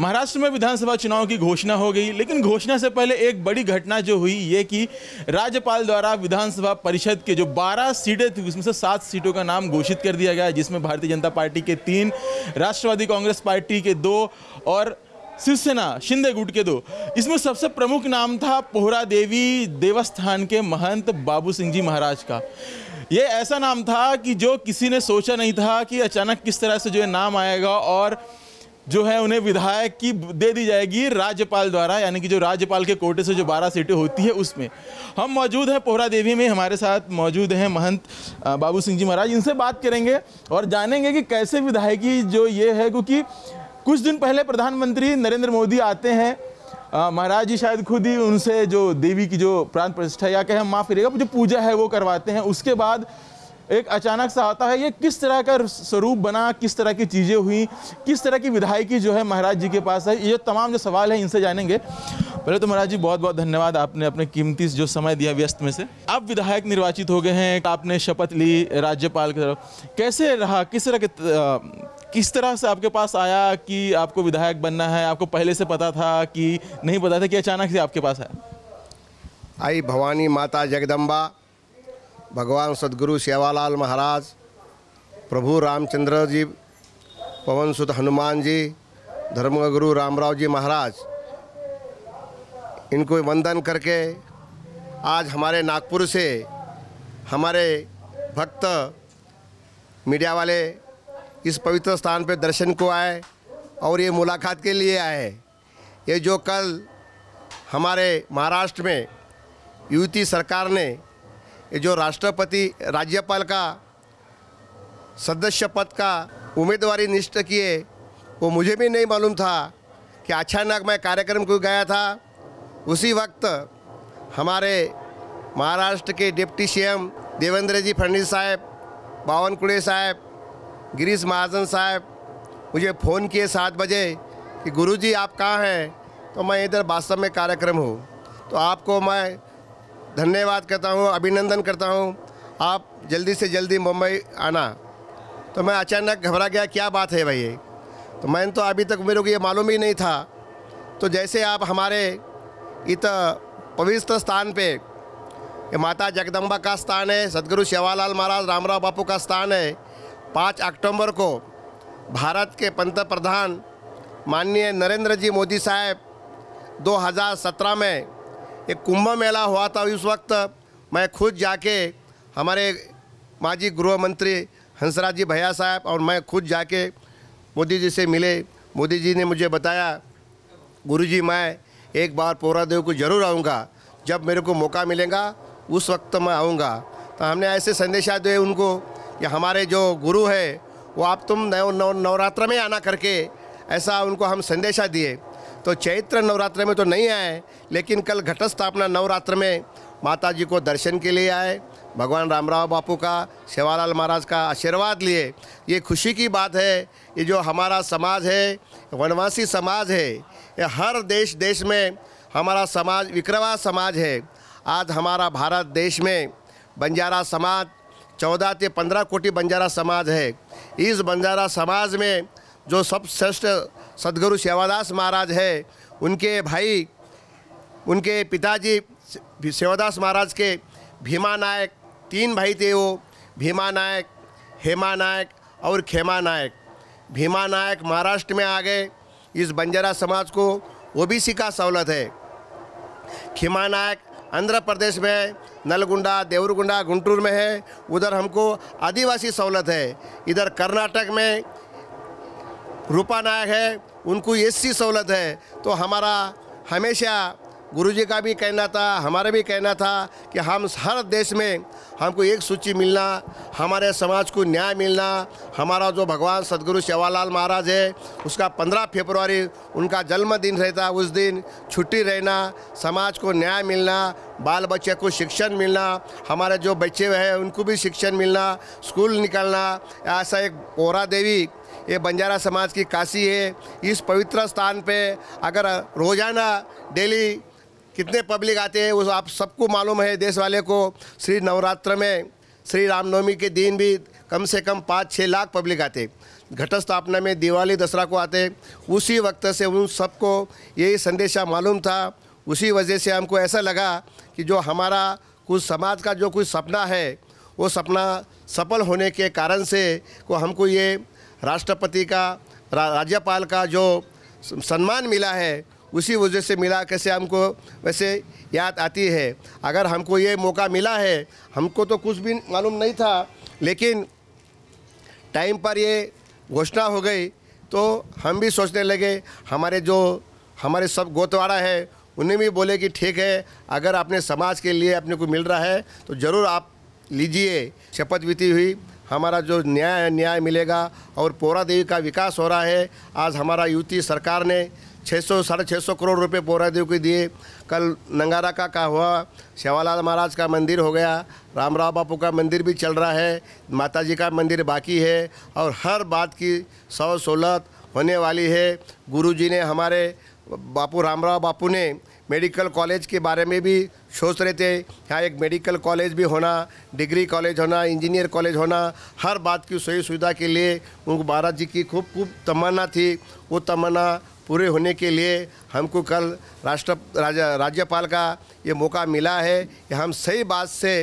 महाराष्ट्र में विधानसभा चुनाव की घोषणा हो गई लेकिन घोषणा से पहले एक बड़ी घटना जो हुई ये कि राज्यपाल द्वारा विधानसभा परिषद के जो 12 सीटें थी उसमें से सात सीटों का नाम घोषित कर दिया गया जिसमें भारतीय जनता पार्टी के तीन राष्ट्रवादी कांग्रेस पार्टी के दो और शिवसेना शिंदे गुट के दो इसमें सबसे प्रमुख नाम था पोहरा देवी देवस्थान के महंत बाबू सिंह जी महाराज का ये ऐसा नाम था कि जो किसी ने सोचा नहीं था कि अचानक किस तरह से जो है नाम आएगा और जो है उन्हें विधायक की दे दी जाएगी राज्यपाल द्वारा यानी कि जो राज्यपाल के कोटे से जो बारह सीटें होती है उसमें हम मौजूद हैं पोहरा देवी में हमारे साथ मौजूद हैं महंत बाबू सिंह जी महाराज इनसे बात करेंगे और जानेंगे कि कैसे विधायकी जो ये है क्योंकि कुछ दिन पहले प्रधानमंत्री नरेंद्र मोदी आते हैं महाराज जी शायद खुद ही उनसे जो देवी की जो प्राण प्रतिष्ठा या कहें माँ फिरेगा जो पूजा है वो करवाते हैं उसके बाद एक अचानक सा आता है ये किस तरह का स्वरूप बना किस तरह की चीज़ें हुई किस तरह की विधायकी जो है महाराज जी के पास है ये तमाम जो सवाल है इनसे जानेंगे पहले तो महाराज जी बहुत बहुत धन्यवाद आपने अपने कीमती जो समय दिया व्यस्त में से अब विधायक निर्वाचित हो गए हैं आपने शपथ ली राज्यपाल की तरफ कैसे रहा किस तरह के किस तरह से आपके पास आया कि आपको विधायक बनना है आपको पहले से पता था कि नहीं पता था कि अचानक से आपके पास आया आई भवानी माता जगदम्बा भगवान सदगुरु सेवालाल महाराज प्रभु रामचंद्र जी पवन सुत हनुमान जी धर्मगुरु रामराव जी महाराज इनको वंदन करके आज हमारे नागपुर से हमारे भक्त मीडिया वाले इस पवित्र स्थान पर दर्शन को आए और ये मुलाकात के लिए आए ये जो कल हमारे महाराष्ट्र में युवती सरकार ने ये जो राष्ट्रपति राज्यपाल का सदस्य पद का उम्मीदवारी निष्ठ किए वो मुझे भी नहीं मालूम था कि अचानक मैं कार्यक्रम को गया था उसी वक्त हमारे महाराष्ट्र के डिप्टी सीएम देवेंद्र जी फडणवीस साहब बावनकुड़े साहब गिरीश महाजन साहब मुझे फ़ोन किए सात बजे कि गुरुजी आप कहाँ हैं तो मैं इधर वास्तव में कार्यक्रम हूँ तो आपको मैं धन्यवाद करता हूँ अभिनंदन करता हूँ आप जल्दी से जल्दी मुंबई आना तो मैं अचानक घबरा गया क्या बात है भाई तो मैंने तो अभी तक मेरे को ये मालूम ही नहीं था तो जैसे आप हमारे इत पवित्र स्थान पे ये माता जगदम्बा का स्थान है सदगुरु शिवालाल महाराज रामराव बापू का स्थान है पाँच अक्टूबर को भारत के पंत प्रधान माननीय नरेंद्र जी मोदी साहब 2017 में एक कुंभ मेला हुआ था उस वक्त मैं खुद जाके हमारे माजी गृह मंत्री हंसराज जी भैया साहब और मैं खुद जाके मोदी जी से मिले मोदी जी ने मुझे बताया गुरु जी मैं एक बार पोरादेव को जरूर आऊँगा जब मेरे को मौका मिलेगा उस वक्त मैं आऊँगा तो हमने ऐसे संदेशा दिए उनको कि हमारे जो गुरु है वो आप तुम नव नव नवरात्र में आना करके ऐसा उनको हम संदेशा दिए तो चैत्र नवरात्र में तो नहीं आए लेकिन कल घट स्थापना नवरात्र में माता जी को दर्शन के लिए आए भगवान रामराव बापू का सेवालाल महाराज का आशीर्वाद लिए ये खुशी की बात है ये जो हमारा समाज है वनवासी समाज है ये हर देश देश में हमारा समाज विक्रवा समाज है आज हमारा भारत देश में बंजारा समाज चौदह से पंद्रह कोटि बंजारा समाज है इस बंजारा समाज में जो सबश्रेष्ठ सदगुरु सेवादास महाराज है उनके भाई उनके पिताजी सेवादास महाराज के भीमा नायक तीन भाई थे वो भीमा नायक हेमा नायक और खेमा नायक भीमा नायक महाराष्ट्र में आ गए इस बंजारा समाज को ओबीसी का सहूलत है खेमा नायक आंध्र प्रदेश में नलगुंडा देवरगुंडा गुंटूर में है उधर हमको आदिवासी सहूलत है इधर कर्नाटक में रूपा नायक है उनको एससी सहूलत है तो हमारा हमेशा गुरुजी का भी कहना था हमारा भी कहना था कि हम हर देश में हमको एक सूची मिलना हमारे समाज को न्याय मिलना हमारा जो भगवान सदगुरु सेवालाल महाराज है उसका 15 फरवरी उनका जन्मदिन रहता उस दिन छुट्टी रहना समाज को न्याय मिलना बाल बच्चे को शिक्षण मिलना हमारे जो बच्चे हैं उनको भी शिक्षण मिलना स्कूल निकलना ऐसा एक पोरा देवी ये बंजारा समाज की काशी है इस पवित्र स्थान पे अगर रोज़ाना डेली कितने पब्लिक आते हैं वो आप सबको मालूम है देश वाले को श्री नवरात्र में श्री रामनवमी के दिन भी कम से कम पाँच छः लाख पब्लिक आते घट स्थापना में दिवाली दसरा को आते उसी वक्त से उन सबको यही संदेशा मालूम था उसी वजह से हमको ऐसा लगा कि जो हमारा कुछ समाज का जो कुछ सपना है वो सपना सफल होने के कारण से को हमको ये राष्ट्रपति का रा, राज्यपाल का जो सम्मान मिला है उसी वजह से मिला कैसे हमको वैसे याद आती है अगर हमको ये मौका मिला है हमको तो कुछ भी मालूम नहीं था लेकिन टाइम पर ये घोषणा हो गई तो हम भी सोचने लगे हमारे जो हमारे सब गोतवाड़ा है उन्हें भी बोले कि ठीक है अगर अपने समाज के लिए अपने को मिल रहा है तो ज़रूर आप लीजिए शपथ विधि हुई हमारा जो न्याय न्याय मिलेगा और पोरा देवी का विकास हो रहा है आज हमारा युति सरकार ने छः सौ साढ़े छः सौ करोड़ रुपए पोरा देवी को दिए कल नंगारा का का हुआ श्यावालाल महाराज का मंदिर हो गया रामराव बापू का मंदिर भी चल रहा है माता जी का मंदिर बाकी है और हर बात की सौ सोलत होने वाली है गुरुजी ने हमारे बापू रामराव बापू ने मेडिकल कॉलेज के बारे में भी सोच रहे थे यहाँ एक मेडिकल कॉलेज भी होना डिग्री कॉलेज होना इंजीनियर कॉलेज होना हर बात की सही सुविधा के लिए उनको महाराज जी की खूब खूब तमन्ना थी वो तमन्ना पूरे होने के लिए हमको कल राष्ट्र राजा राज्यपाल का ये मौका मिला है कि हम सही बात से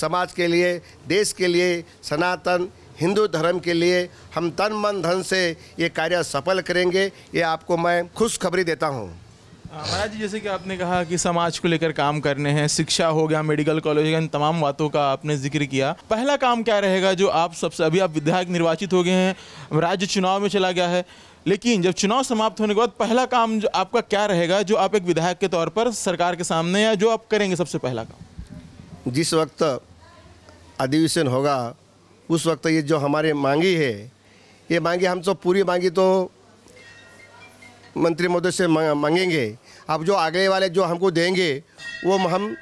समाज के लिए देश के लिए सनातन हिंदू धर्म के लिए हम तन मन धन से ये कार्य सफल करेंगे ये आपको मैं खुशखबरी देता हूँ हाँ, महाराज जी जैसे कि आपने कहा कि समाज को लेकर काम करने हैं शिक्षा हो गया मेडिकल कॉलेज इन तमाम बातों का आपने जिक्र किया पहला काम क्या रहेगा जो आप सबसे अभी आप विधायक निर्वाचित हो गए हैं राज्य चुनाव में चला गया है लेकिन जब चुनाव समाप्त होने के बाद पहला काम जो आपका क्या रहेगा जो आप एक विधायक के तौर पर सरकार के सामने या जो आप करेंगे सबसे पहला काम जिस वक्त अधिवेशन होगा उस वक्त ये जो हमारे मांगी है ये मांगी हम सब पूरी मांगी तो मंत्री महोदय से मांगेंगे अब जो आगे वाले जो हमको देंगे वो हम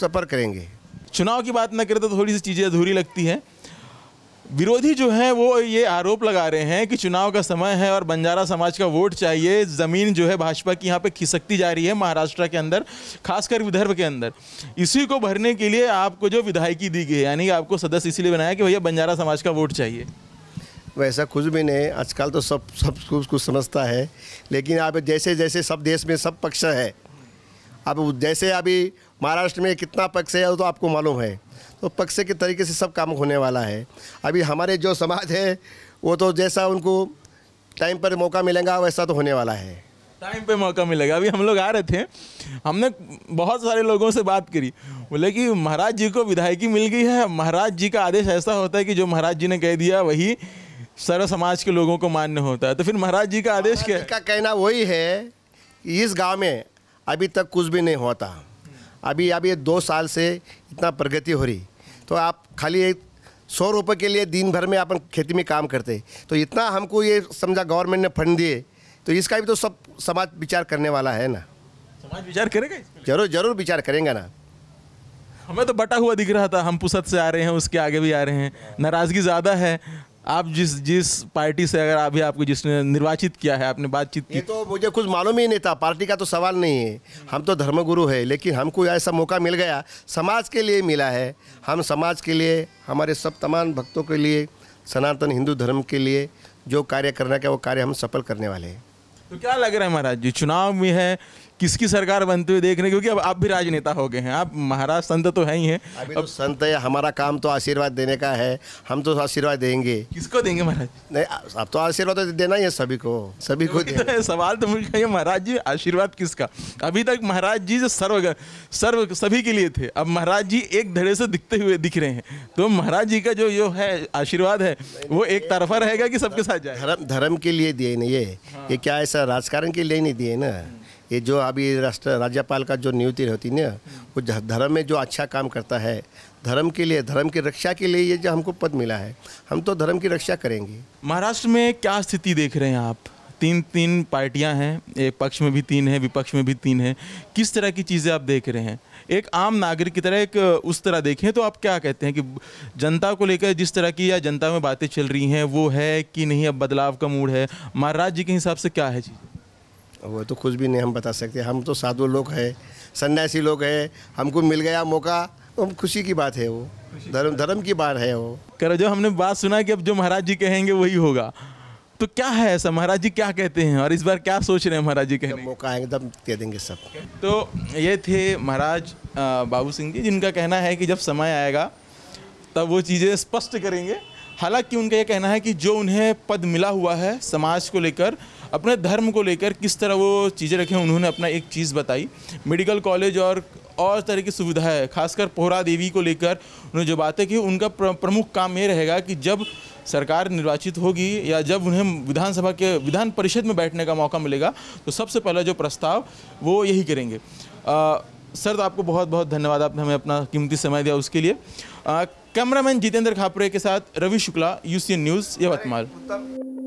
सफ़र करेंगे चुनाव की बात न करें तो थोड़ी सी चीज़ें अधूरी लगती हैं विरोधी जो हैं वो ये आरोप लगा रहे हैं कि चुनाव का समय है और बंजारा समाज का वोट चाहिए ज़मीन जो है भाजपा की यहाँ पे खिसकती जा रही है महाराष्ट्र के अंदर खासकर विदर्भ के अंदर इसी को भरने के लिए आपको जो विधायकी दी गई है यानी आपको सदस्य इसीलिए बनाया कि भैया बंजारा समाज का वोट चाहिए वैसा कुछ भी नहीं आजकल तो सब सब कुछ कुछ समझता है लेकिन अब जैसे जैसे सब देश में सब पक्ष है अब जैसे अभी महाराष्ट्र में कितना पक्ष है वो तो आपको मालूम है तो पक्ष के तरीके से सब काम होने वाला है अभी हमारे जो समाज है वो तो जैसा उनको टाइम पर मौका मिलेगा वैसा तो होने वाला है टाइम पे मौका मिलेगा अभी हम लोग आ रहे थे हमने बहुत सारे लोगों से बात करी बोले कि महाराज जी को विधायकी मिल गई है महाराज जी का आदेश ऐसा होता है कि जो महाराज जी ने कह दिया वही सर्व समाज के लोगों को मान्य होता है तो फिर महाराज जी का आदेश क्या का कहना वही है इस गांव में अभी तक कुछ भी नहीं होता अभी अभी दो साल से इतना प्रगति हो रही तो आप खाली एक सौ रुपये के लिए दिन भर में अपन खेती में काम करते तो इतना हमको ये समझा गवर्नमेंट ने फंड दिए तो इसका भी तो सब समाज विचार करने वाला है ना समाज विचार करेगा जरूर जरूर विचार करेंगे ना हमें तो बटा हुआ दिख रहा था हम पुसत से आ रहे हैं उसके आगे भी आ रहे हैं नाराज़गी ज़्यादा है आप जिस जिस पार्टी से अगर अभी आपको जिसने निर्वाचित किया है आपने बातचीत की तो मुझे कुछ मालूम ही नहीं था पार्टी का तो सवाल नहीं है हम तो धर्मगुरु है लेकिन हमको ऐसा मौका मिल गया समाज के लिए मिला है हम समाज के लिए हमारे सब तमाम भक्तों के लिए सनातन हिंदू धर्म के लिए जो कार्य करना क्या वो कार्य हम सफल करने वाले हैं तो क्या लग रहा है महाराज जी चुनाव में है किसकी सरकार बनते हुए देख रहे हैं क्योंकि अब आप भी राजनेता हो गए हैं आप महाराज संत तो है ही हैं तो अब तो संत है हमारा काम तो आशीर्वाद देने का है हम तो आशीर्वाद देंगे किसको देंगे महाराज नहीं अब तो आशीर्वाद तो देना ही है सभी को सभी को तो सवाल तो मुझे ये महाराज जी आशीर्वाद किसका अभी तक महाराज जी जो सर्व सर्व सभी के लिए थे अब महाराज जी एक धड़े से दिखते हुए दिख रहे हैं तो महाराज जी का जो यो है आशीर्वाद है वो एक तरफा रहेगा कि सबके साथ जाए धर्म धर्म के लिए दिए ना ये ये हाँ। क्या ऐसा राजकारण के लिए नहीं दिए ना ये जो अभी राष्ट्र राज्यपाल का जो नियुक्ति रहती ना वो धर्म में जो अच्छा काम करता है धर्म के लिए धर्म की रक्षा के लिए ये जो हमको पद मिला है हम तो धर्म की रक्षा करेंगे महाराष्ट्र में क्या स्थिति देख रहे हैं आप तीन तीन पार्टियां हैं एक पक्ष में भी तीन है विपक्ष में भी तीन है किस तरह की चीज़ें आप देख रहे हैं एक आम नागरिक की तरह एक उस तरह देखें तो आप क्या कहते हैं कि जनता को लेकर जिस तरह की या जनता में बातें चल रही हैं वो है कि नहीं अब बदलाव का मूड है महाराज जी के हिसाब से क्या है चीज़ वो तो कुछ भी नहीं हम बता सकते हम तो साधु लोग हैं सन्यासी लोग हैं हमको मिल गया मौका तो हम खुशी की बात है वो धर्म धर्म की बात है वो करो जो हमने बात सुना कि अब जो महाराज जी कहेंगे वही होगा तो क्या है ऐसा महाराज जी क्या कहते हैं और इस बार क्या सोच रहे हैं महाराज जी कहने मौका आएंगे तब दे देंगे सब तो ये थे महाराज बाबू सिंह जी जिनका कहना है कि जब समय आएगा तब वो चीज़ें स्पष्ट करेंगे हालांकि उनका यह कहना है कि जो उन्हें पद मिला हुआ है समाज को लेकर अपने धर्म को लेकर किस तरह वो चीज़ें रखें उन्होंने अपना एक चीज़ बताई मेडिकल कॉलेज और और तरह की सुविधा है खासकर पोहरा देवी को लेकर उन्होंने जो बातें की उनका प्रमुख काम ये रहेगा कि जब सरकार निर्वाचित होगी या जब उन्हें विधानसभा के विधान परिषद में बैठने का मौका मिलेगा तो सबसे पहला जो प्रस्ताव वो यही करेंगे आ, सर तो आपको बहुत बहुत धन्यवाद आपने हमें अपना कीमती समय दिया उसके लिए कैमरामैन जितेंद्र खापरे के साथ रवि शुक्ला यूसीएन न्यूज़ यवतमाल